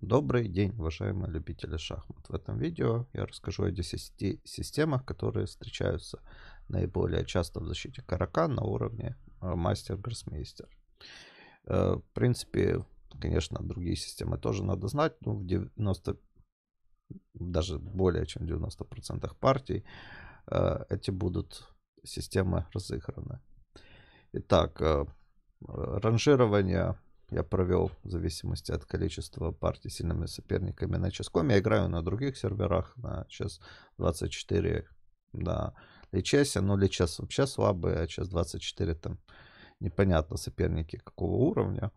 Добрый день, уважаемые любители шахмат. В этом видео я расскажу о 10 системах, которые встречаются наиболее часто в защите карака на уровне а, мастер-гроссмейстер. Э, в принципе, конечно, другие системы тоже надо знать, но в 90, даже более чем 90% партий э, эти будут системы разыграны. Итак, э, ранжирование я провел в зависимости от количества партий сильными соперниками на ческом. Я играю на других серверах, на час 24, да, Личесе, ну Личас вообще слабый, а час 24 там непонятно соперники какого уровня.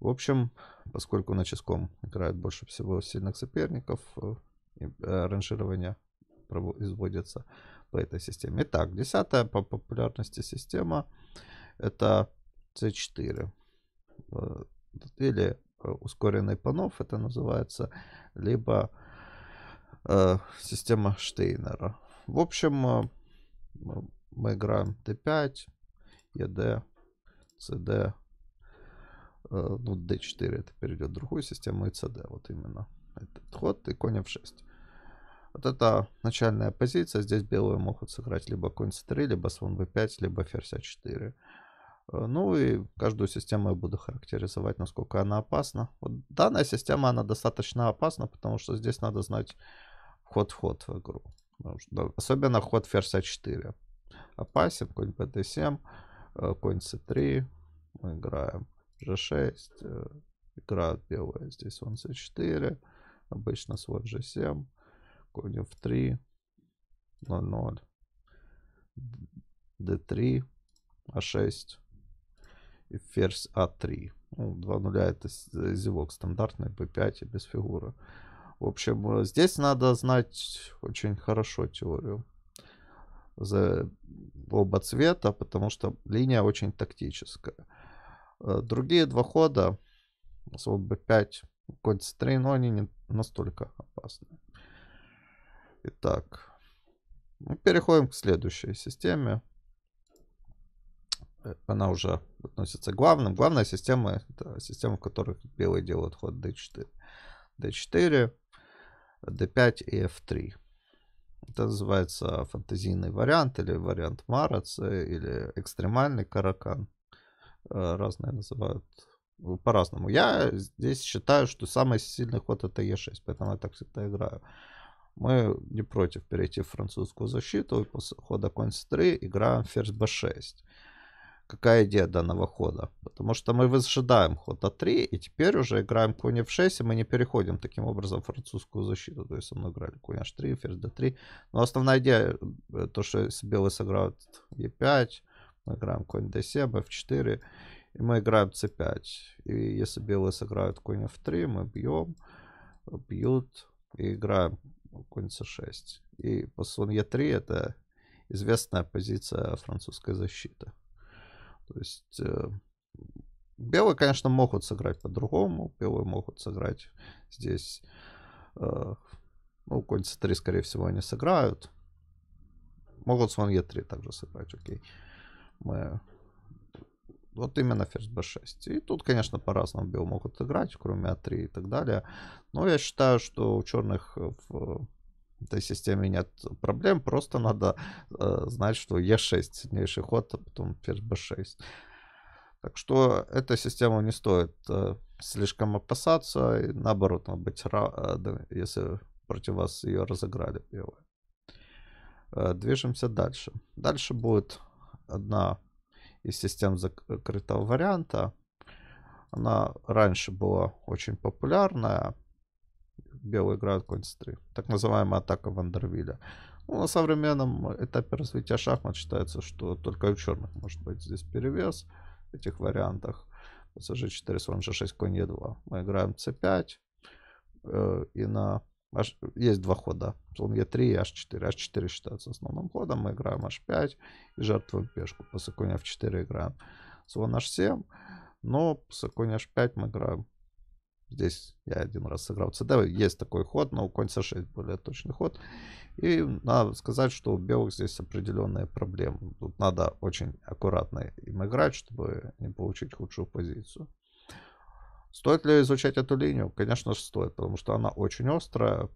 В общем, поскольку на ческом играют больше всего сильных соперников, э, э, ранжирование изводится по этой системе. Итак, десятая по популярности система это C4 или э, ускоренный панов это называется, либо э, система Штейнера. В общем, э, мы играем d 5 ЕД, cd э, ну d 4 это перейдет в другую систему и cd вот именно этот ход и конь F6. Вот это начальная позиция, здесь белые могут сыграть либо конь c3, либо слон b5, либо ферзь a4. А Э, ну и каждую систему я буду характеризовать, насколько она опасна. Вот данная система, она достаточно опасна, потому что здесь надо знать ход-ход в игру. Что, особенно ход ферзь А4. Опасен, конь ПД7, конь С3. Мы играем G6. Э, игра белые. здесь он С4. Обычно свой G7. Конь F3. 0-0. D3. А6 ферзь А3. Ну, 2 нуля это э, зевок стандартный, b5 и без фигуры. В общем, э, здесь надо знать очень хорошо теорию за э, оба цвета, потому что линия очень тактическая. Другие два хода, слон b5, конь c3, но они не настолько опасны. Итак, мы переходим к следующей системе. Она уже относится к главным. Главная система — это система, в которой белые делают ход d4. d4, d5 и f3. Это называется фантазийный вариант или вариант Марац э, или экстремальный каракан. Э, разные называют ну, по-разному. Я здесь считаю, что самый сильный ход это e 6 поэтому я так всегда играю. Мы не против перейти в французскую защиту и после хода конь c 3 играем ферзь b6 какая идея данного хода. Потому что мы выжидаем ход А3, и теперь уже играем конь F6, и мы не переходим таким образом в французскую защиту. То есть со мной играли конь H3, ферзь D3. Но основная идея, э, то что белые сыграют E5, мы играем конь D7, F4, и мы играем C5. И если белые сыграют конь F3, мы бьем, бьют, и играем конь C6. И пасун E3 это известная позиция французской защиты. То есть э, белые, конечно, могут сыграть по-другому. Белые могут сыграть здесь. Э, ну, конь c3, скорее всего, они сыграют. Могут слон e3 также сыграть, окей. Мы... Вот именно ферзь b6. И тут, конечно, по-разному белые могут играть, кроме a3 а и так далее. Но я считаю, что у черных в этой системе нет проблем, просто надо э, знать, что Е6 сильнейший ход, а потом ферзь Б6. Так что эта система не стоит э, слишком опасаться, и наоборот, надо быть рада, э, если против вас ее разыграли Э, движемся дальше. Дальше будет одна из систем закрытого варианта. Она раньше была очень популярная, белый град конь 3. Так называемая атака Вандервилля. Ну, на современном этапе развития шахмат считается, что только у черных может быть здесь перевес в этих вариантах. СЖ 4, слон G6, конь E2. Мы играем C5. Э, и на H... Есть два хода. Слон Е3 и H4. H4 считается основным ходом. Мы играем H5 и жертвуем пешку. После коня F4 играем слон H7. Но после коня H5 мы играем Здесь я один раз сыграл ЦД, есть такой ход, но у конь С6 более точный ход. И надо сказать, что у белых здесь определенные проблемы. Тут надо очень аккуратно им играть, чтобы не получить худшую позицию. Стоит ли изучать эту линию? Конечно же стоит, потому что она очень острая.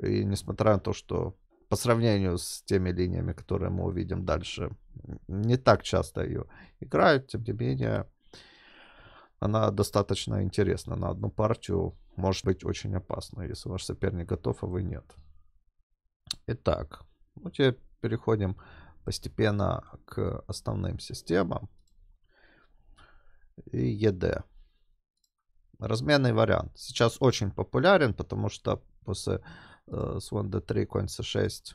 И несмотря на то, что по сравнению с теми линиями, которые мы увидим дальше, не так часто ее играют, тем не менее, она достаточно интересна. На одну партию может быть очень опасно, если ваш соперник готов, а вы нет. Итак, ну теперь переходим постепенно к основным системам. И ЕД. Разменный вариант. Сейчас очень популярен, потому что после э, Swan D3 Coin C6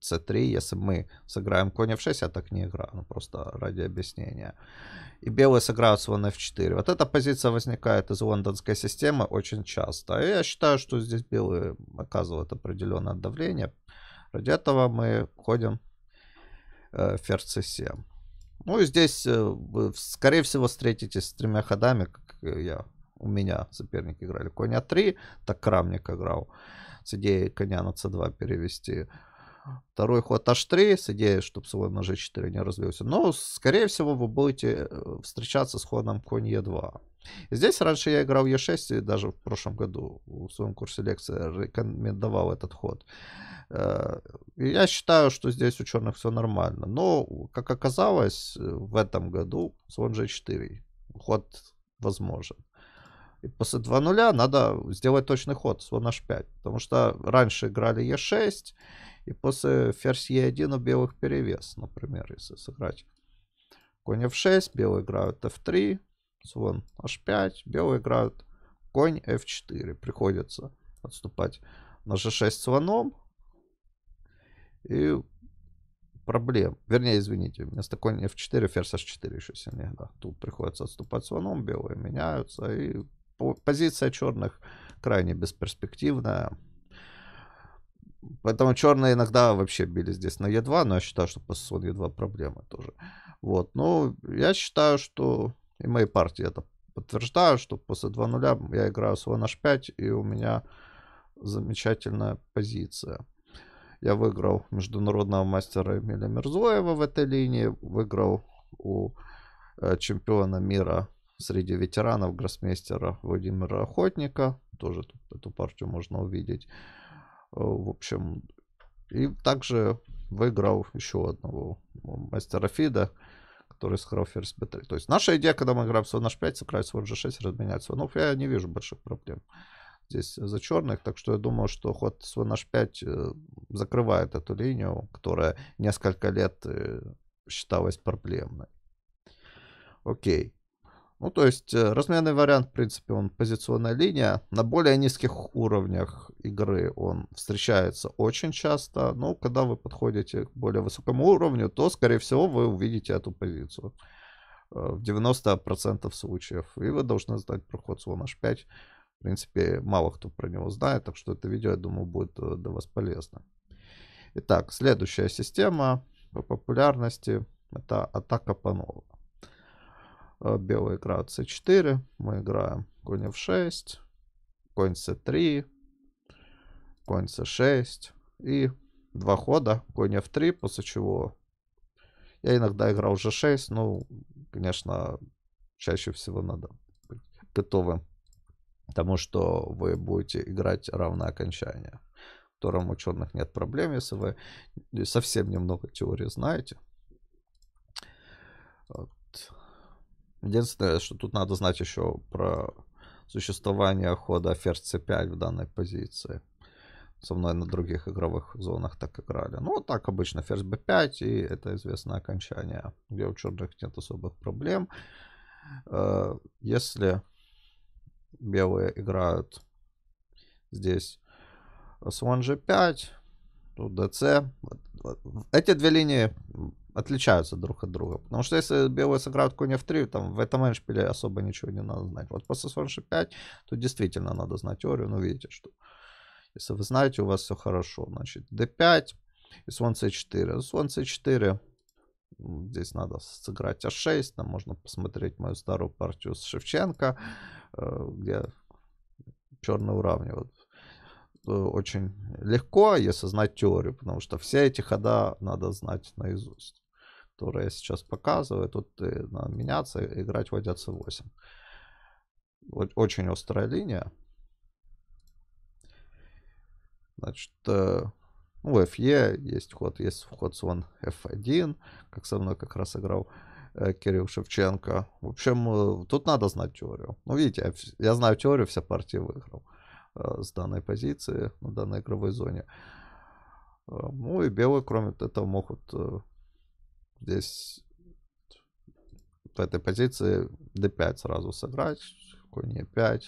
c3, если мы сыграем конь f6, я так не играю, ну просто ради объяснения. И белые сыграют слон f4. Вот эта позиция возникает из лондонской системы очень часто. И я считаю, что здесь белые оказывают определенное давление. Ради этого мы ходим э, ферзь c7. Ну и здесь э, вы, скорее всего, встретитесь с тремя ходами, как я у меня соперники играли конь А3, так Крамник играл с идеей коня на c2 перевести. Второй ход h3 с идеей, чтобы слон на g4 не развился. Но, скорее всего, вы будете э, встречаться с ходом конь e2. здесь раньше я играл e6, и даже в прошлом году в своем курсе лекции рекомендовал этот ход. Э, я считаю, что здесь у черных все нормально. Но, как оказалось, в этом году слон g4. Ход возможен. И после 2-0 надо сделать точный ход, слон h5. Потому что раньше играли e6, и после ферзь Е1 у белых перевес, например, если сыграть конь F6, белые играют F3, слон H5, белые играют конь F4. Приходится отступать на G6 слоном. И проблем. Вернее, извините, вместо конь F4 ферзь H4 еще сильнее. Да. Тут приходится отступать слоном, белые меняются. И позиция черных крайне бесперспективная. Поэтому черные иногда вообще били здесь на Е2, но я считаю, что посуд Е2 проблема тоже. Вот, ну, я считаю, что и мои партии это подтверждаю, что после 2-0 я играю слон h5, и у меня замечательная позиция. Я выиграл международного мастера Эмиля Мерзоева в этой линии, выиграл у э, чемпиона мира среди ветеранов гроссмейстера Владимира Охотника. Тоже тут эту партию можно увидеть. Э, в общем, и также выиграл еще одного э, мастера фида, который сыграл ферзь b3. То есть наша идея, когда мы играем слон h5, сыграть слон g6, разменять слонов, ну, я не вижу больших проблем здесь э, за черных. Так что я думаю, что ход слон h5 закрывает эту линию, которая несколько лет считалась проблемной. Окей. Ну, то есть э, разменный вариант, в принципе, он позиционная линия. На более низких уровнях игры он встречается очень часто. Но когда вы подходите к более высокому уровню, то, скорее всего, вы увидите эту позицию. Э, в 90% случаев. И вы должны знать проход ход слон h5. В принципе, мало кто про него знает, так что это видео, я думаю, будет э, для вас полезно. Итак, следующая система по популярности это атака по новому. Э, Белый игра c4. Мы играем конь f6, конь c3, конь c6 и два хода, конь f3, после чего я иногда играл g6, ну, конечно, чаще всего надо быть готовым потому что вы будете играть равное окончание, в котором у черных нет проблем, если вы совсем немного теории знаете. Э, Единственное, что тут надо знать еще про существование хода ферзь c5 в данной позиции. Со мной на других игровых зонах так играли. Ну, так обычно ферзь b5, и это известное окончание, где у черных нет особых проблем. Э, если белые играют здесь слон g5, тут dc, эти две линии отличаются друг от друга. Потому что если белые сыграют конь f3, там в этом эндшпиле особо ничего не надо знать. Вот после слон g5, то действительно надо знать теорию, но видите, что если вы знаете, у вас все хорошо. Значит, d5 и слон c4. Слон c4 Здесь надо сыграть А6. Там можно посмотреть мою старую партию с Шевченко, э, где черный уравнивают. Э, очень легко, если знать теорию, потому что все эти хода надо знать наизусть которые я сейчас показываю, тут э, надо меняться, э, играть ладья c8. Очень острая линия. Значит, э, ну, FE есть ход, есть ход слон F1, как со мной как раз играл Кирилл Шевченко. В общем, тут надо знать теорию. Ну, видите, я знаю теорию, вся партия выиграл с данной позиции, на данной игровой зоне. Ну и белые, кроме этого, могут здесь в этой позиции d5 сразу сыграть, конь e5,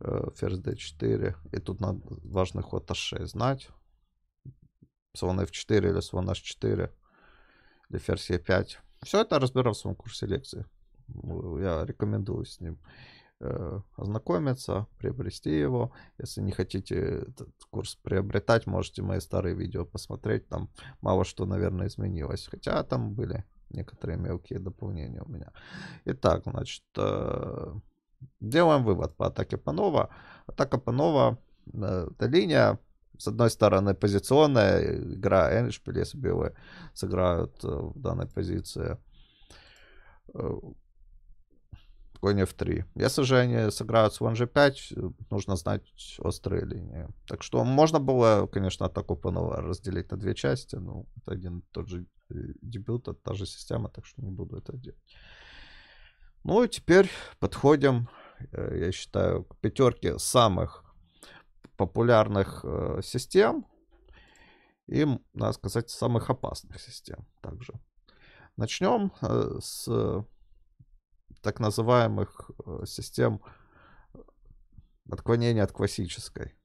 э, ферзь d4. И тут надо важный ход h6 знать. Слон f4 или слон h4 или ферзь e5. Все это разбирал в своем курсе лекции. Э, я рекомендую с ним Э, ознакомиться, приобрести его. Если не хотите этот курс приобретать, можете мои старые видео посмотреть. Там мало что, наверное, изменилось. Хотя там были некоторые мелкие дополнения у меня. Итак, значит, э, делаем вывод по атаке Панова. Атака Панова, э, это линия, с одной стороны, позиционная игра Эндшпиль, если белые сыграют в данной позиции конь f3. Если же они сыграют слон g5, э, нужно знать острые линии. Так что можно было, конечно, атаку Панова разделить на две части. Ну, это один тот же э, дебют, это та же система, так что не буду это делать. Ну и теперь подходим, э, я считаю, к пятерке самых популярных систем и, надо сказать, самых опасных систем также. Начнем с так называемых э, систем э, отклонения от классической.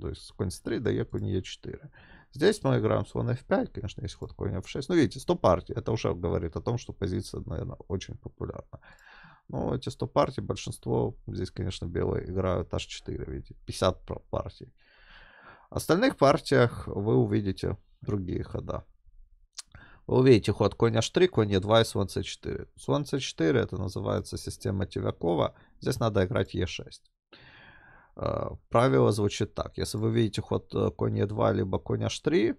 То есть конь c3 до e, конь e4. Здесь мы играем слон f5, конечно, есть ход конь f6. Ну, видите, 100 партий. Это уже говорит о том, что позиция, наверное, очень популярна. Ну эти 100 партий, большинство, здесь, конечно, белые играют h4, видите, 50 партий. В остальных партиях вы увидите другие хода. Вы увидите ход коня штри 3 конь 2 e и слон c4. Слон c4 это называется система Тивякова. Здесь надо играть e6. Э, правило звучит так. Если вы видите ход э, конь e2 либо коня штри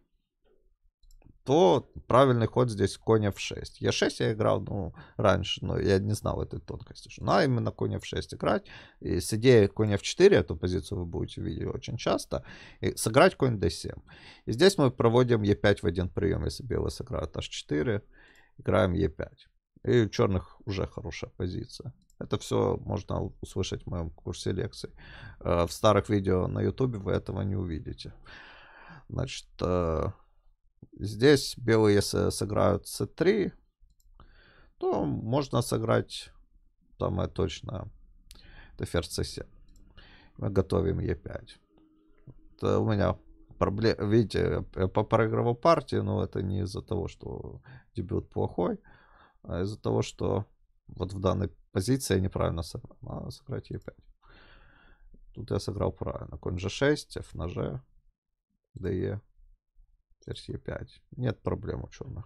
то правильный ход здесь коня в 6. Е6 я играл ну, раньше, но я не знал этой тонкости. Что надо именно коня в 6 играть. И с идеей коня в 4, эту позицию вы будете видеть очень часто, и сыграть конь d7. И здесь мы проводим Е5 e в один прием, если белый сыграет h4, играем Е5. E и у черных уже хорошая позиция. Это все можно услышать в моем курсе лекций. Э, в старых видео на ютубе вы этого не увидите. Значит, э, Здесь белые если сыграют c3, то можно сыграть там и точно это ферзь c7. Мы готовим e5. Это у меня проблема. Видите, я проигрывал партии, но это не из-за того, что дебют плохой, а из-за того, что вот в данной позиции я неправильно сыграл. Надо сыграть e5. Тут я сыграл правильно. Конь g6, f на g, d e версии 5. Нет проблем у черных.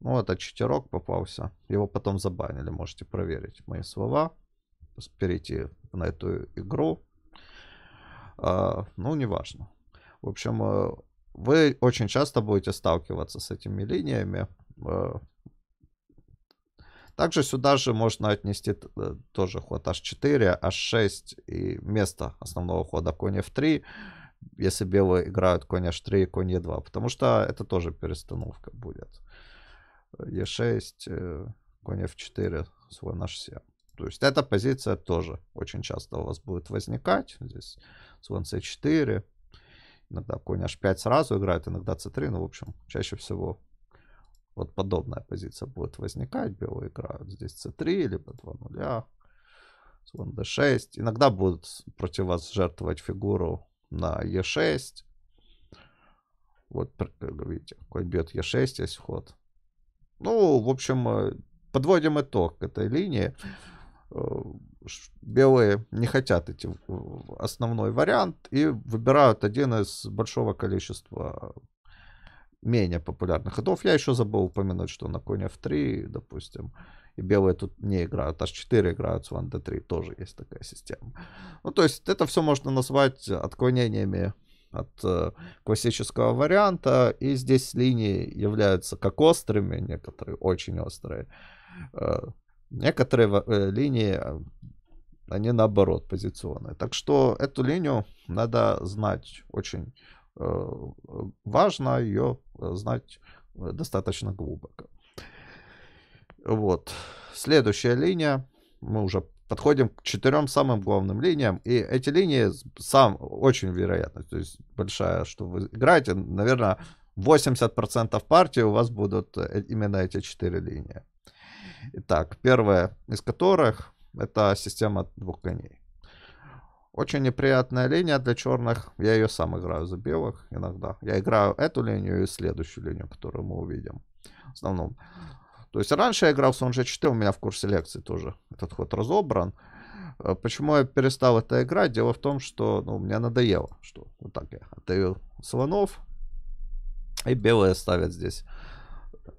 Ну, это а читерок попался. Его потом забанили, можете проверить мои слова. Перейти на эту игру. А, ну, неважно. В общем, э, вы очень часто будете сталкиваться с этими линиями. Э, также сюда же можно отнести э, тоже ход h4, h6 и место основного хода конь f3 если белые играют конь h3 и конь e2, потому что это тоже перестановка будет. e6, э, конь f4, свой наш 7 То есть эта позиция тоже очень часто у вас будет возникать. Здесь слон c4, иногда конь h5 сразу играет, иногда c3, ну, в общем, чаще всего вот подобная позиция будет возникать. Белые играют здесь c3, либо 2 нуля, слон d6. Иногда будут против вас жертвовать фигуру на Е6. Вот, видите, конь бьет Е6, есть ход. Ну, в общем, э, подводим итог этой линии. Э, белые не хотят идти в основной вариант и выбирают один из большого количества менее популярных ходов. Я еще забыл упомянуть, что на коне f3, допустим, белые тут не играют, аж 4 играют с Ван Д3, тоже есть такая система. Ну, то есть это все можно назвать отклонениями от э, классического варианта, и здесь линии являются как острыми, некоторые очень острые, э, некоторые э, линии, они наоборот позиционные. Так что эту линию надо знать очень важно, ее знать достаточно глубоко. Вот. Следующая линия. Мы уже подходим к четырем самым главным линиям. И эти линии сам очень вероятно. То есть большая, что вы играете. Наверное, 80% партии у вас будут э, именно эти четыре линии. Итак, первая из которых это система двух коней. Очень неприятная линия для черных. Я ее сам играю за белых иногда. Я играю эту линию и следующую линию, которую мы увидим. В основном. То есть раньше я играл в Сон 4, у меня в курсе лекции тоже этот ход разобран. Э, почему я перестал это играть? Дело в том, что ну, мне надоело, что вот так я отдаю слонов, и белые ставят здесь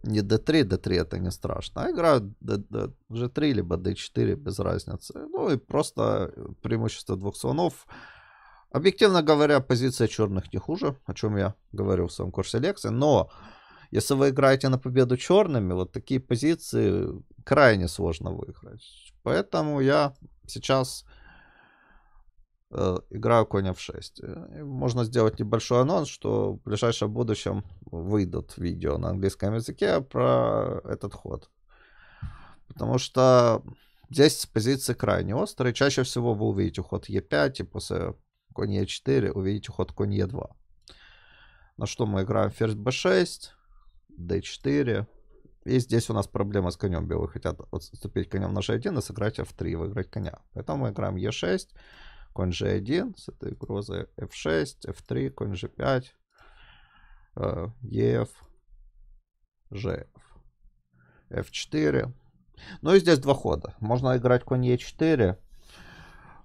не d3, d3 это не страшно, а играют g3 либо d4, без разницы. Ну и просто э, преимущество двух слонов. Объективно говоря, позиция черных не хуже, о чем я говорил в своем курсе лекции, но если вы играете на победу черными, вот такие позиции крайне сложно выиграть. Поэтому я сейчас э, играю коня в 6. Можно сделать небольшой анонс, что в ближайшем будущем выйдут видео на английском языке про этот ход. Потому что здесь позиции крайне острые. Чаще всего вы увидите ход Е5 и после конь Е4 увидите ход конь Е2. На что мы играем ферзь b6 d4. И здесь у нас проблема с конем. Белые хотят отступить конем на g1 и сыграть f3, выиграть коня. Поэтому мы играем e6, конь g1, с этой угрозой f6, f3, конь g5, ef, gf, f4. Ну и здесь два хода. Можно играть конь e4,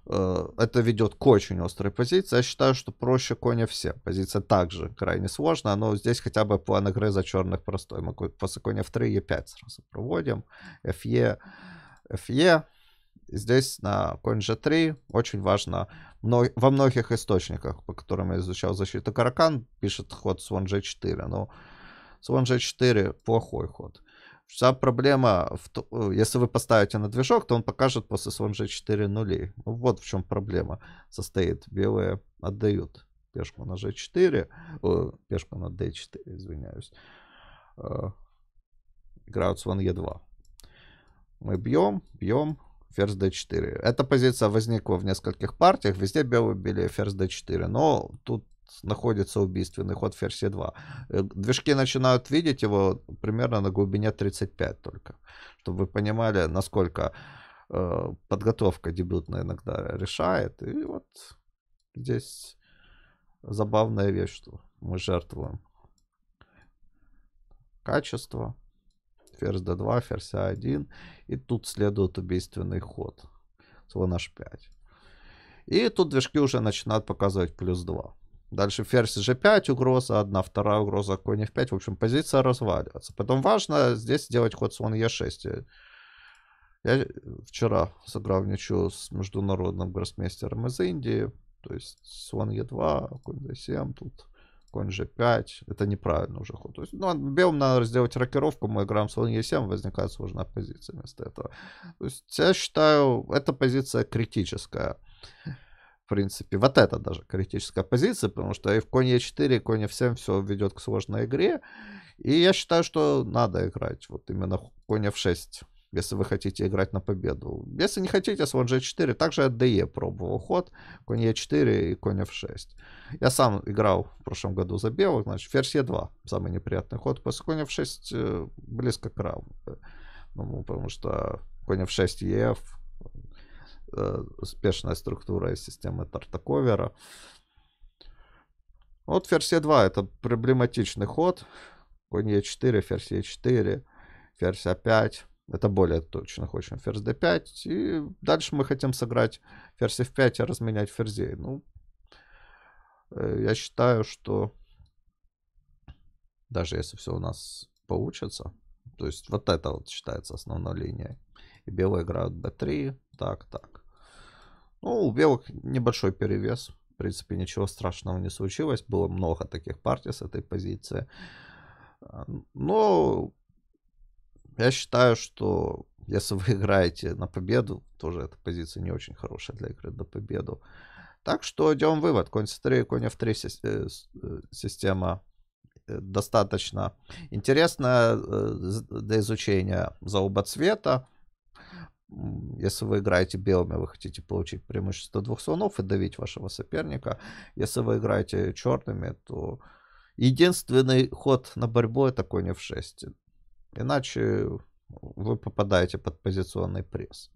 Э, это ведет к очень острой позиции. Я считаю, что проще коня все. Позиция также крайне сложная, но здесь хотя бы план игры за черных простой. Мы после коня в 3 e5 сразу проводим. fe, fe. Здесь на конь g3 очень важно. Во многих источниках, по которым я изучал защиту Каракан, пишет ход слон g4. Но слон g4 плохой ход. Вся проблема, в то, э, если вы поставите на движок, то он покажет после SMG 4 нули. Ну, вот в чем проблема состоит. Белые отдают пешку на G4, о, э, пешку на D4, извиняюсь. Э, Играют слон E2. Мы бьем, бьем, ферзь d4. Эта позиция возникла в нескольких партиях, везде белые били ферзь d4, но тут находится убийственный ход версии 2. Э, движки начинают видеть его примерно на глубине 35 только. Чтобы вы понимали, насколько э, подготовка дебютная иногда решает. И вот здесь забавная вещь, что мы жертвуем качество. Ферзь d2, ферзь a1. А и тут следует убийственный ход. Слон h5. И тут движки уже начинают показывать плюс 2. Дальше ферзь g5 угроза, одна, вторая угроза, конь f5. В общем, позиция разваливается. Потом важно здесь сделать ход слон e6. Я вчера сыграл ничью с международным гроссмейстером из Индии. То есть слон e2, конь d7, тут конь g5. Это неправильно уже ход. То есть, ну, белым надо сделать рокировку, мы играем слон e7, возникает сложная позиция вместо этого. То есть я считаю, эта позиция критическая в принципе, вот это даже критическая позиция, потому что и в конь Е4, и конь F7 все ведет к сложной игре. И я считаю, что надо играть вот именно конь F6, если вы хотите играть на победу. Если не хотите, слон G4, также от ДЕ пробовал ход, конь Е4 и конь F6. Я сам играл в прошлом году за белых, значит, ферзь e 2 самый неприятный ход, после конь F6 э, близко к равному, потому что конь F6 ЕФ, Э, успешная структура и система Тартаковера. Вот версия 2 это проблематичный ход. Конь Е4, ферзь Е4, ферзь А5. Это более точно хочем ферзь d5. И дальше мы хотим сыграть ферзь f5 и разменять ферзей. Ну, э, я считаю, что даже если все у нас получится, то есть вот это вот считается основной линией. И белые играют b3, так, так. Ну, у белок небольшой перевес. В принципе, ничего страшного не случилось. Было много таких партий с этой позиции. А, но я считаю, что если вы играете на победу, тоже эта позиция не очень хорошая для игры на победу. Так что идем вывод. Конь c3, конь f3 э, э, система э, достаточно интересная для изучения за оба цвета. Если вы играете белыми, вы хотите получить преимущество двух слонов и давить вашего соперника. Если вы играете черными, то единственный ход на борьбу это конь f6. Иначе вы попадаете под позиционный пресс.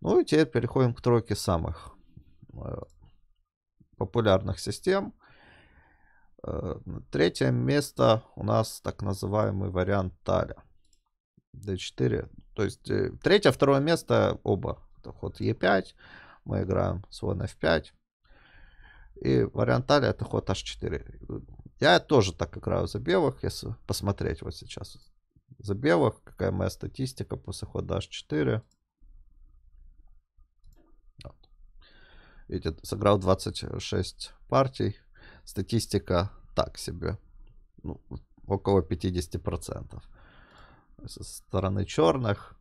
Ну и теперь переходим к тройке самых э, популярных систем. Э, третье место у нас так называемый вариант Таля. D4, то есть э, третье, второе место оба. Это ход Е5, мы играем слон F5. И вариант Аля это ход H4. Я тоже так играю за белых, если посмотреть вот сейчас за белых, какая моя статистика после хода H4. Видите, сыграл 26 партий. Статистика так себе. Ну, около 50% со стороны черных.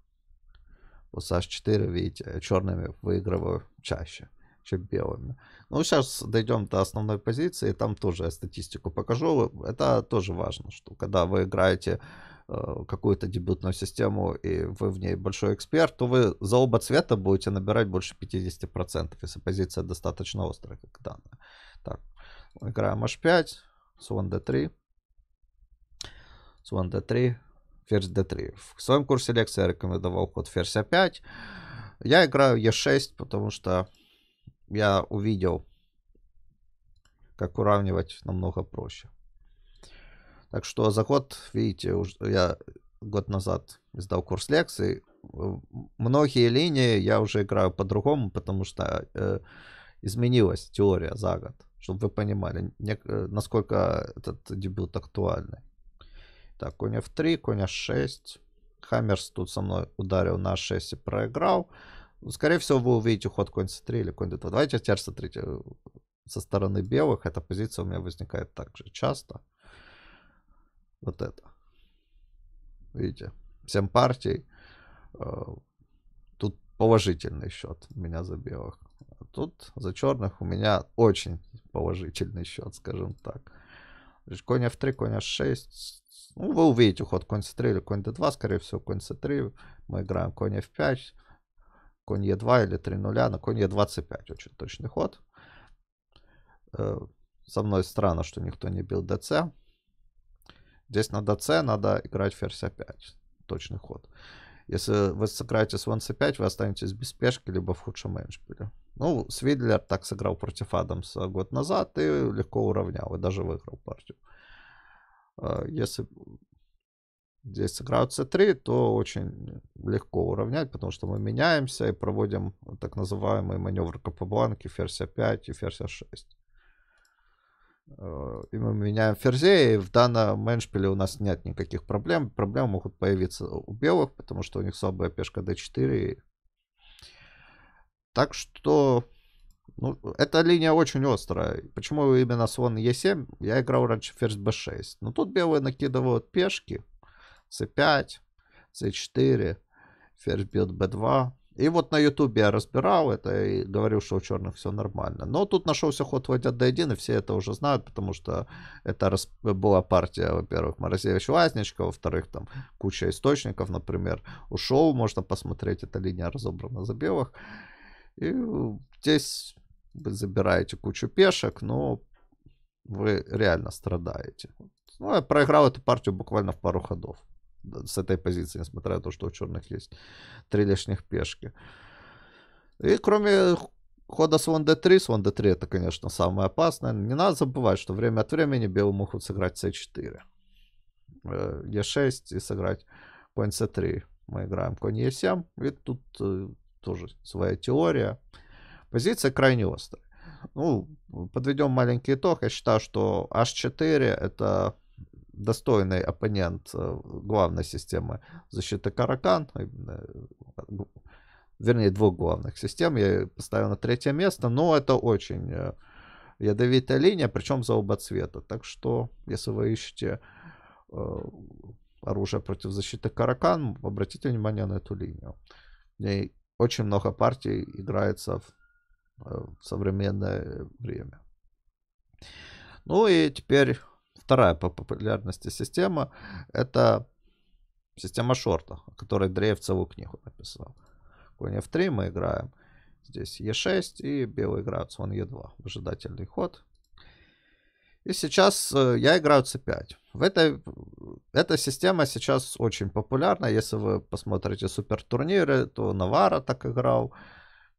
Вот H4, видите, черными выигрываю чаще, чем белыми. Ну, сейчас дойдем до основной позиции, там тоже я статистику покажу. Это тоже важно, что когда вы играете э, какую-то дебютную систему и вы в ней большой эксперт, то вы за оба цвета будете набирать больше 50%, если позиция достаточно острая, как данная. Так, играем h5, слон d3, слон d3, ферзь d3. В своем курсе лекции я рекомендовал ход ферзь a5. А я играю e6, потому что я увидел, как уравнивать намного проще. Так что за год, видите, я год назад издал курс лекций. Многие линии я уже играю по-другому, потому что э, изменилась теория за год, чтобы вы понимали, э, насколько этот дебют актуальный. Так, конь f3, конь h6. Хаммерс тут со мной ударил на 6 и проиграл. Ну, скорее всего, вы увидите ход конь c3 или конь d2. Давайте теперь смотрите э, со стороны белых. Эта позиция у меня возникает также часто. Вот это. Видите? 7 партий. Э, тут положительный счет у меня за белых. А тут за черных у меня очень положительный счет, скажем так. Конь f3, конь h6 ну, вы увидите ход конь c3 или конь d2, скорее всего, конь c3. Мы играем конь f5, конь e2 или 3 нуля на конь e2 Очень точный ход. Э, со мной странно, что никто не бил dc. Здесь на dc надо играть ферзь a5. А точный ход. Если вы сыграете слон c5, вы останетесь без пешки, либо в худшем эндшпиле. Ну, Свидлер так сыграл против Адамса год назад и легко уравнял, и даже выиграл партию. А, если здесь сыграют c3, то очень легко уравнять, потому что мы меняемся и проводим так называемый маневр Капабланки, ферзь a5 и ферзь a6. А а и мы меняем ферзей, и в данном эндшпиле у нас нет никаких проблем. Проблемы могут появиться у белых, потому что у них слабая пешка d4. Так что ну, эта линия очень острая. Почему именно слон Е7? Я играл раньше ферзь Б6. Но ну, тут белые накидывают пешки. С5, С4, ферзь бьет Б2. И вот на ютубе я разбирал это и говорил, что у черных все нормально. Но тут нашелся ход ладья d1, и все это уже знают, потому что это расп... была партия, во-первых, Морозевич Лазничка, во-вторых, там куча источников, например, ушел, можно посмотреть, эта линия разобрана за белых. И здесь вы забираете кучу пешек, но вы реально страдаете. Ну, я проиграл эту партию буквально в пару ходов с этой позиции, несмотря на то, что у черных есть три лишних пешки. И кроме хода слон d3, слон d3 это, конечно, самое опасное. Не надо забывать, что время от времени белые могут сыграть c4, e6 э, и сыграть конь c3. Мы играем конь e7, и тут э, тоже своя теория. Позиция крайне острая. Ну, подведем маленький итог. Я считаю, что H4 это достойный оппонент э, главной системы защиты Каракан, э, вернее, двух главных систем. Я поставил на третье место, но это очень э, ядовитая линия, причем за оба цвета. Так что, если вы ищете оружие против защиты Каракан, обратите внимание на эту линию. В ней очень много партий играется в Э, в современное время. Ну и теперь вторая по популярности система – это система шорта, о которой Дрейв целую книгу написал. Конь F3 мы играем. Здесь E6 и белый играют слон E2. Выжидательный ход. И сейчас э, я играю C5. В этой, эта система сейчас очень популярна. Если вы посмотрите супер турниры, то Навара так играл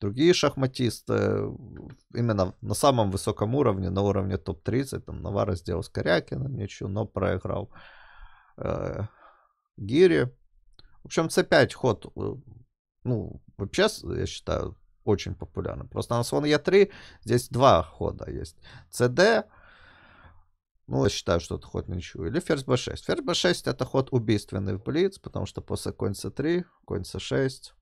другие шахматисты именно на самом высоком уровне, на уровне топ-30, там Навара сделал с Корякиным ничью, но проиграл э, Гири. В общем, c5 ход, э, ну, вообще, я считаю, очень популярный Просто на слон Е3 здесь два хода есть. cd, ну, я считаю, что это ход ничью. Или ферзь b6. Ферзь b6 это ход убийственный в блиц, потому что после конь c3, конь c6,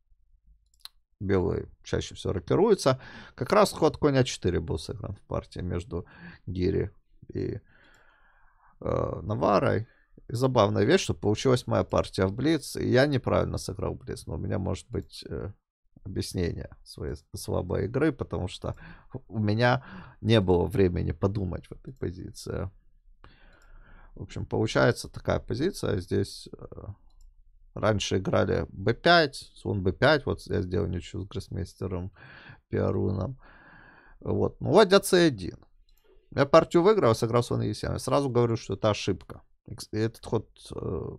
белые чаще всего рокируются. Как раз ход коня 4 а был сыгран в партии между Гири и э, Наварой. И забавная вещь, что получилась моя партия в Блиц, и я неправильно сыграл Блиц, но у меня может быть э, объяснение своей слабой игры, потому что у меня не было времени подумать в этой позиции. В общем, получается такая позиция здесь э, Раньше играли b5, слон b5, вот я сделал ничью с гроссмейстером Пиаруном. Вот, ну ладья c1. Я партию выиграл, сыграл слон e7. Я сразу говорю, что это ошибка. И этот ход э,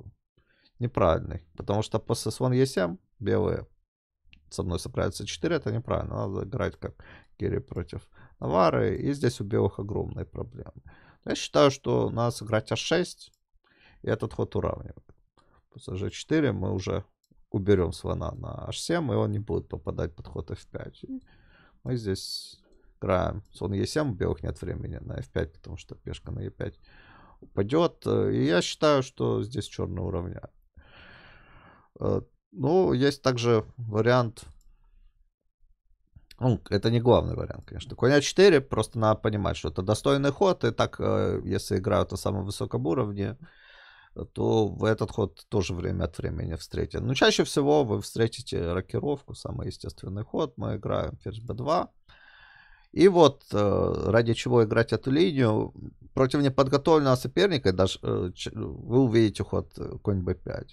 неправильный, потому что после слон e7 белые со мной сыграют c4, это неправильно. Надо играть как Герри против Навары, и здесь у белых огромные проблемы. Я считаю, что надо сыграть а6, и этот ход уравнивает. Псж 4 мы уже уберем слона на h7, и он не будет попадать под ход f5. И мы здесь играем. Слон e7, у белых нет времени на f5, потому что пешка на e5 упадет. И я считаю, что здесь черный уравняет. Э, ну, есть также вариант... Ну, это не главный вариант, конечно. Конь а4, просто надо понимать, что это достойный ход, и так, э, если играют на самом высоком уровне, то в этот ход тоже время от времени встретите. Но ну, чаще всего вы встретите рокировку, самый естественный ход. Мы играем ферзь b2. И вот э, ради чего играть эту линию. Против неподготовленного соперника даже э, вы увидите ход э, конь b5.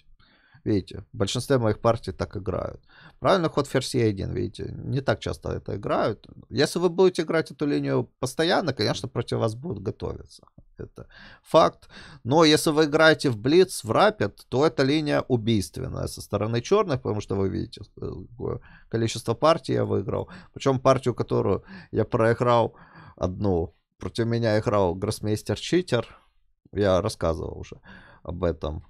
Видите, в большинстве моих партий так играют. Правильно ход ферзь e1, видите, не так часто это играют. Если вы будете играть эту линию постоянно, конечно, против вас будут готовиться. Это факт. Но если вы играете в Блиц, в Рапид, то эта линия убийственная со стороны черных, потому что вы видите э, количество партий я выиграл. Причем партию, которую я проиграл одну. Против меня играл Гроссмейстер Читер. Я рассказывал уже об этом.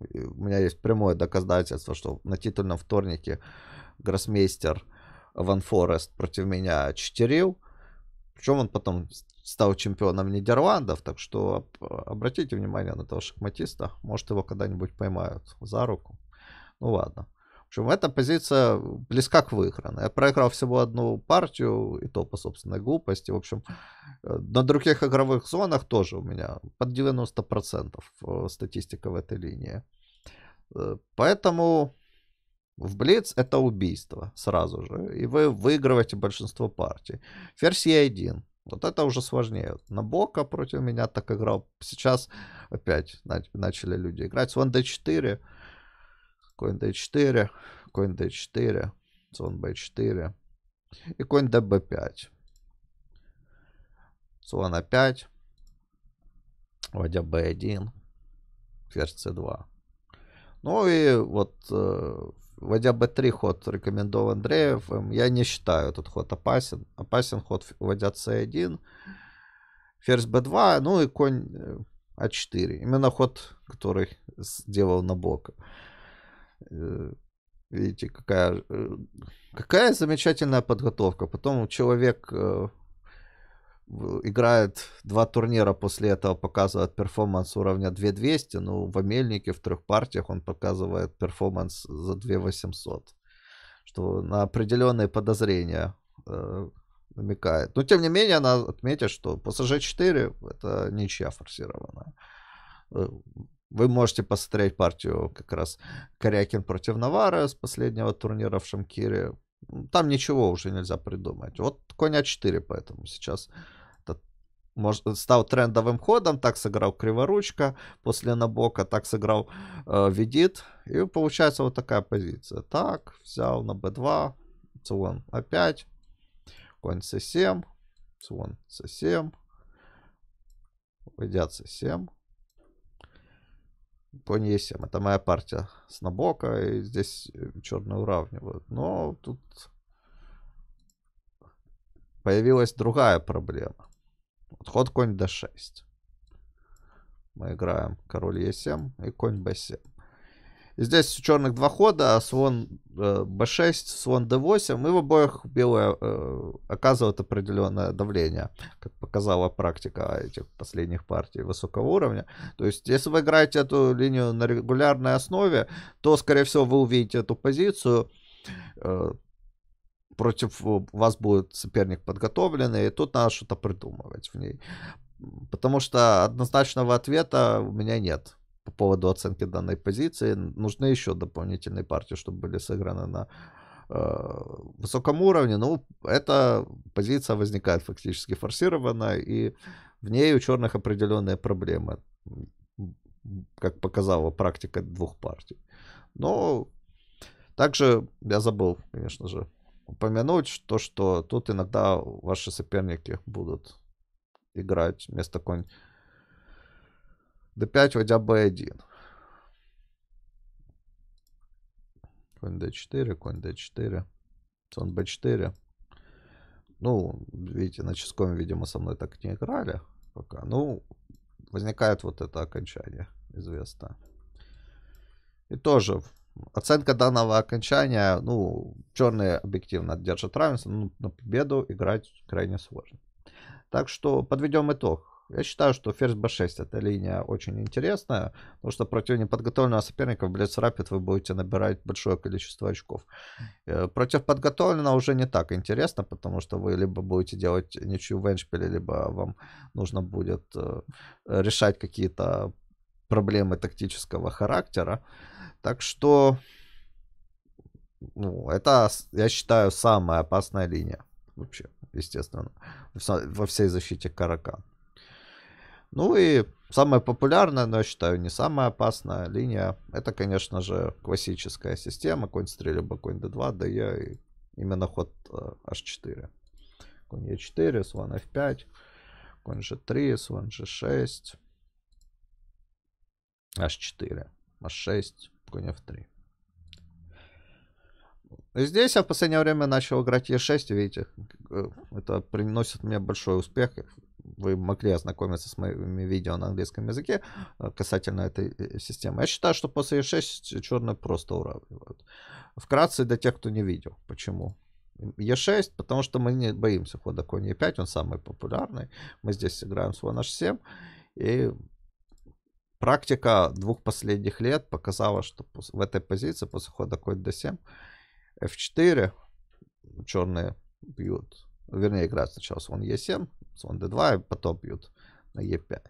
У меня есть прямое доказательство, что на титульном вторнике Гроссмейстер Ван Форест против меня читерил. Причем он потом стал чемпионом Нидерландов, так что обратите внимание на того шахматиста, может его когда-нибудь поймают за руку. Ну ладно. В общем, эта позиция близка к выигранной. Я проиграл всего одну партию, и то по собственной глупости. В общем, э, на других игровых зонах тоже у меня под 90% э, статистика в этой линии. Э, поэтому в Блиц это убийство сразу же. И вы выигрываете большинство партий. Ферзь Е1. Вот это уже сложнее. На Бока против меня так играл. Сейчас опять начали люди играть. Слон d4. Конь d4. Конь d4. Слон b4. И конь db5. Слон a5. водя b1. Ферзь c2. Ну и вот э, Вводя b3 ход рекомендовал Андреевым. Я не считаю этот ход опасен. Опасен ход, вводя c1. Ферзь b2, ну и конь э, а4. Именно ход, который сделал на Набоков. Э, видите, какая, э, какая замечательная подготовка. Потом человек играет два турнира, после этого показывает перформанс уровня 2200, ну, в Амельнике в трех партиях он показывает перформанс за 2800, что на определенные подозрения э, намекает. Но, тем не менее, она отметит, что пассажир 4 это ничья форсированная. Э, вы можете посмотреть партию как раз Корякин против Навара с последнего турнира в Шамкире. Там ничего уже нельзя придумать. Вот конь А4, поэтому сейчас стал трендовым ходом, так сыграл Криворучка после Набока, так сыграл э, Ведит. И получается вот такая позиция. Так, взял на b2, слон 5 конь c7, слон c7, выйдя c7, конь e7. Это моя партия с Набока, и здесь э, черные уравнивают. Но тут появилась другая проблема. Вот Ход конь d6. Мы играем король e7 и конь b7. Здесь у черных два хода, а слон э, b6, слон d8, и в обоих белые э, оказывают определенное давление, как показала практика этих последних партий высокого уровня. То есть, если вы играете эту линию на регулярной основе, то, скорее всего, вы увидите эту позицию, э, против э, вас будет соперник подготовленный, и тут надо что-то придумывать в ней. Потому что однозначного ответа у меня нет по поводу оценки данной позиции. Нужны еще дополнительные партии, чтобы были сыграны на э, высоком уровне. Ну, эта позиция возникает фактически форсированно, и в ней у черных определенные проблемы, как показала практика двух партий. Но также я забыл, конечно же, упомянуть то, что тут иногда ваши соперники будут играть вместо конь d5, войдя b1. Конь d4, конь d4, сон b4. Ну, видите, на ческом, видимо, со мной так не играли пока. Ну, возникает вот это окончание известно. И тоже Оценка данного окончания, ну, черные объективно держат равенство, но на победу играть крайне сложно. Так что подведем итог. Я считаю, что ферзь b6 эта линия очень интересная, потому что против неподготовленного соперника в Блиц Рапид вы будете набирать большое количество очков. Э, против подготовленного уже не так интересно, потому что вы либо будете делать ничью в либо вам нужно будет э, решать какие-то проблемы тактического характера. Так что ну, это, я считаю, самая опасная линия вообще, естественно, во всей защите Карака. Ну и самая популярная, но я считаю, не самая опасная линия, это, конечно же, классическая система, конь стрель, либо конь d2, да я и именно ход h4. Э, конь e4, слон f5, конь g3, слон g6, h4, h6, конь f3. Здесь я в последнее время начал играть e6, видите, э, это приносит мне большой успех. Вы могли ознакомиться с моими видео на английском языке э, касательно этой э, системы. Я считаю, что после e6 черные просто уравнивают. Вкратце для тех, кто не видел, почему. Е6, потому что мы не боимся хода конь Е5, он самый популярный. Мы здесь играем слон H7, и практика двух последних лет показала, что в этой позиции после хода конь d7 f4 черные бьют. Вернее, играют сначала слон e7, слон d2, и потом бьют на e5.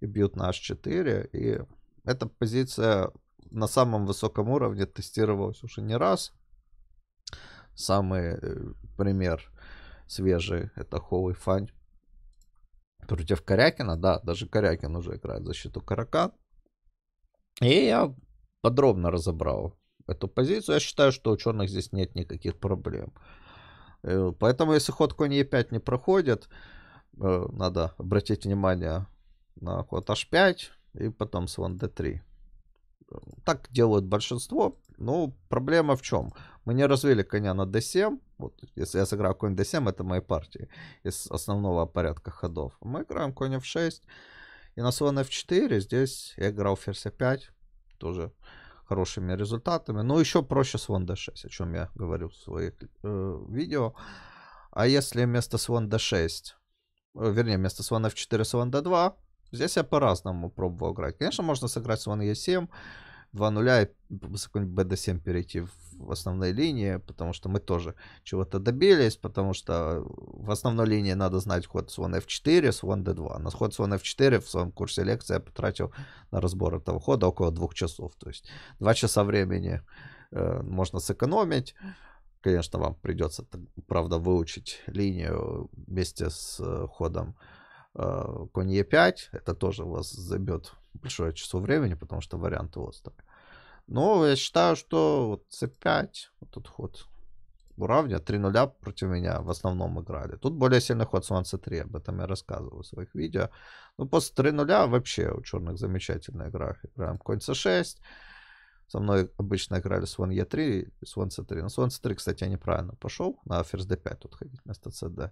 И бьют на h4. И эта позиция на самом высоком уровне тестировалась уже не раз. Самый э, пример свежий это холый Фань против Корякина, да, даже Корякин уже играет защиту Карака. И я подробно разобрал эту позицию. Я считаю, что у черных здесь нет никаких проблем. Э, поэтому, если ход конь е 5 не проходит, э, надо обратить внимание на ход h5 и потом слон d3. Э, так делают большинство. Ну, проблема в чем? Мы не развели коня на d7. Вот, если я сыграю конь d7, это мои партии из основного порядка ходов. Мы играем конь f6. И на слон f4 здесь я играл ферзь f5. Тоже хорошими результатами. Но еще проще слон d6, о чем я говорил в своих э, видео. А если вместо слон d6, э, вернее, вместо слона f4 слон d2, здесь я по-разному пробовал играть. Конечно, можно сыграть слон e7, два нуля и какой-нибудь BD7 перейти в основной линии, потому что мы тоже чего-то добились, потому что э, в основной линии надо знать ход слон F4, слон D2. На ход слон F4 в своем курсе лекции я потратил на разбор этого хода около двух часов. То есть два часа времени э, можно сэкономить. Конечно, вам придется, правда, выучить линию вместе с э, ходом Э, конь Е5, это тоже у вас забьет большое число времени, потому что варианты острые. Но я считаю, что вот c5, вот тут ход уравня, 3 нуля против меня в основном играли. Тут более сильный ход слон c3, об этом я рассказывал в своих видео. Ну, после 3 нуля вообще у черных замечательная игра. Играем конь c6. Со мной обычно играли слон e3 и слон c3. Но слон c3, кстати, я неправильно пошел. На ферзь d5 тут ходить вместо cd.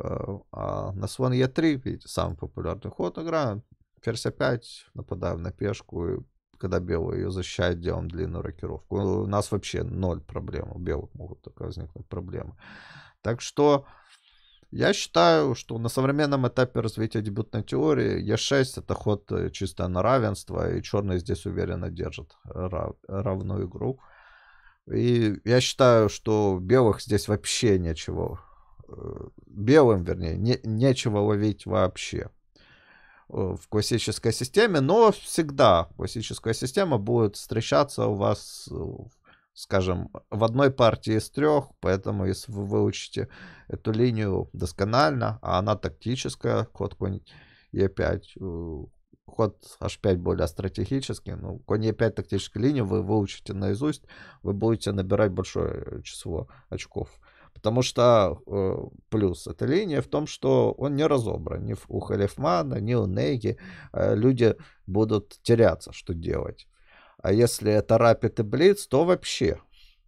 Э, а на слон Е3, видите, самый популярный ход игра. Ферзь А5, нападаем на пешку. И когда белые ее защищает, делаем длинную рокировку. У нас вообще ноль проблем. У белых могут только возникнуть проблемы. Так что я считаю, что на современном этапе развития дебютной теории Е6 это ход э, чисто на равенство, и черные здесь уверенно держат рав, равную игру. И я считаю, что белых здесь вообще нечего белым, вернее, не, нечего ловить вообще э, в классической системе, но всегда классическая система будет встречаться у вас, э, скажем, в одной партии из трех, поэтому если вы выучите эту линию досконально, а она тактическая, ход конь Е5, э, ход H5 более стратегический, но ну, конь Е5 тактической линии вы выучите наизусть, вы будете набирать большое число очков. Потому что э, плюс этой линия в том, что он не разобран ни у Халифмана, ни у Неги. Э, люди будут теряться, что делать. А если это Рапид и Блиц, то вообще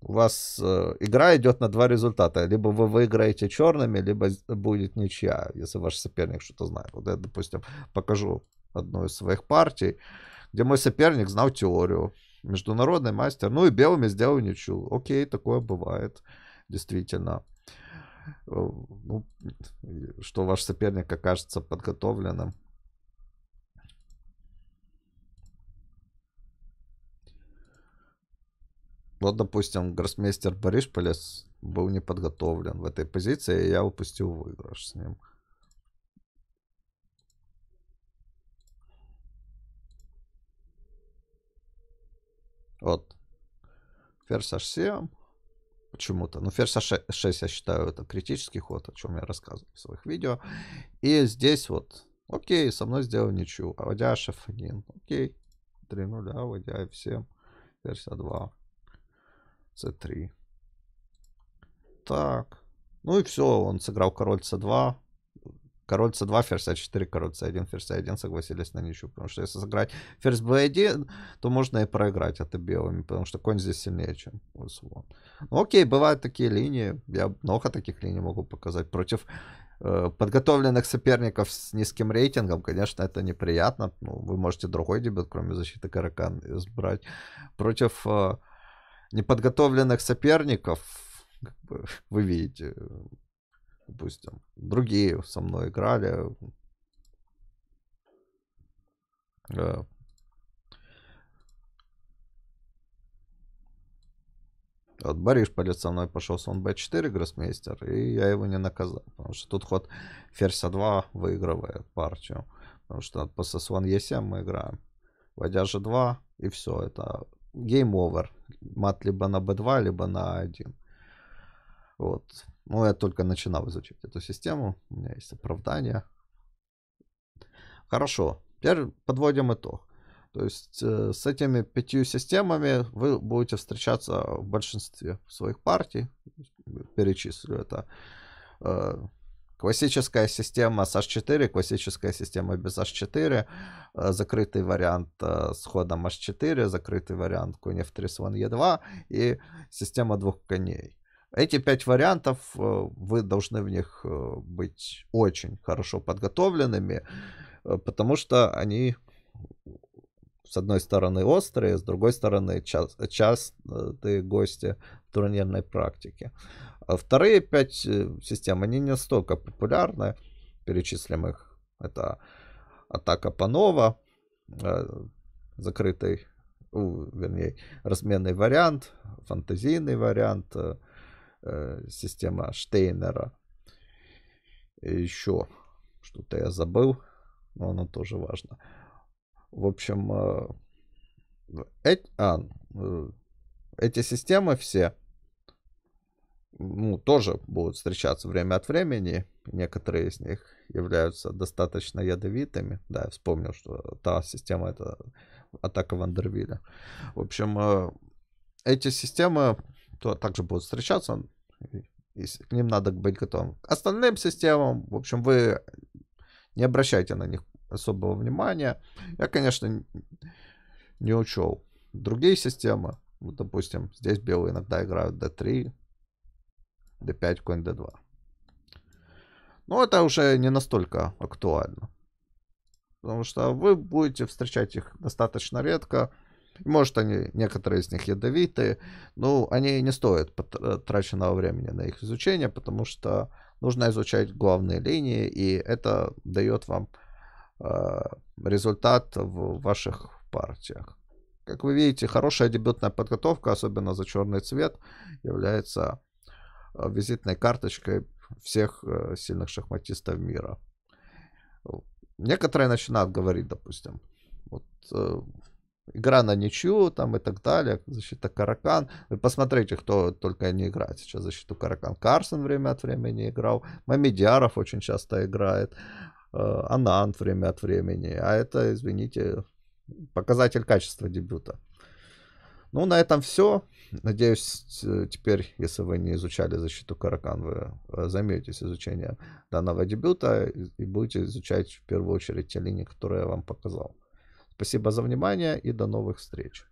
у вас э, игра идет на два результата. Либо вы выиграете черными, либо будет ничья, если ваш соперник что-то знает. Вот я, допустим, покажу одну из своих партий, где мой соперник знал теорию. Международный мастер. Ну и белыми сделал ничью. Окей, такое бывает действительно, э, ну, что ваш соперник окажется подготовленным. Вот, допустим, гроссмейстер Боришполес был не подготовлен в этой позиции, и я упустил выигрыш с ним. Вот. Ферзь h7 почему-то. Но ну, ферзь h6 а я считаю это критический ход, о чем я рассказывал в своих видео. И здесь вот, окей, со мной сделал ничью. А ладья f1, окей, 3 нуля, ладья f7, ферзь a2, а c3. Так, ну и все, он сыграл король c2, король c2, ферзь а4, король c1, ферзь а1 согласились на ничью. Потому что если сыграть ферзь b1, то можно и проиграть это белыми, потому что конь здесь сильнее, чем слон. Ну, окей, бывают такие линии. Я много таких линий могу показать. Против э, подготовленных соперников с низким рейтингом, конечно, это неприятно. Ну, вы можете другой дебют, кроме защиты короля, избрать. Против э, неподготовленных соперников, как бы, вы видите, допустим, другие со мной играли. Э, вот Бориш полет со мной пошел сон он b4 гроссмейстер, и я его не наказал, потому что тут ход ферзь a2 а выигрывает партию, потому что после сон e7 мы играем, вводя же 2 и все, это гейм овер, мат либо на b2, либо на a1. Вот, ну, я только начинал изучать эту систему. У меня есть оправдания. Хорошо. Теперь подводим итог. То есть э, с этими пятью системами вы будете встречаться в большинстве своих партий. Перечислю это. Э, классическая система с H4, классическая система без H4, э, закрытый вариант э, с ходом H4, закрытый вариант конь F3, слон E2 и система двух коней. Эти пять вариантов, э, вы должны в них э, быть очень хорошо подготовленными, э, потому что они с одной стороны острые, с другой стороны частые гости турнирной практики. А вторые пять систем, они не столько популярны, перечислим их. Это атака Панова, закрытый, вернее, разменный вариант, фантазийный вариант, Э, система Штейнера. И еще что-то я забыл, но оно тоже важно. В общем, э, эти, а, э, эти системы все ну, тоже будут встречаться время от времени. Некоторые из них являются достаточно ядовитыми. Да, я вспомнил, что та система это атака Вандервилля. В общем, эти системы то также будут встречаться. Если к ним надо быть готовым. К остальным системам, в общем, вы не обращайте на них особого внимания. Я, конечно, не учел другие системы. Вот, допустим, здесь белые иногда играют d3, d5, конь d2. Но это уже не настолько актуально. Потому что вы будете встречать их достаточно редко. Может, они, некоторые из них ядовитые, но ну, они не стоят потраченного э, времени на их изучение, потому что нужно изучать главные линии, и это дает вам э, результат в ваших партиях. Как вы видите, хорошая дебютная подготовка, особенно за черный цвет, является э, визитной карточкой всех э, сильных шахматистов мира. Некоторые начинают говорить, допустим, вот Игра на ничью там и так далее. Защита Каракан. Вы посмотрите, кто только не играет сейчас защиту Каракан. Карсон время от времени играл. Мамедиаров очень часто играет. Э, Анан время от времени. А это, извините, показатель качества дебюта. Ну, на этом все. Надеюсь, теперь, если вы не изучали защиту Каракан, вы э, займетесь изучением данного дебюта и будете изучать в первую очередь те линии, которые я вам показал. Спасибо за внимание и до новых встреч.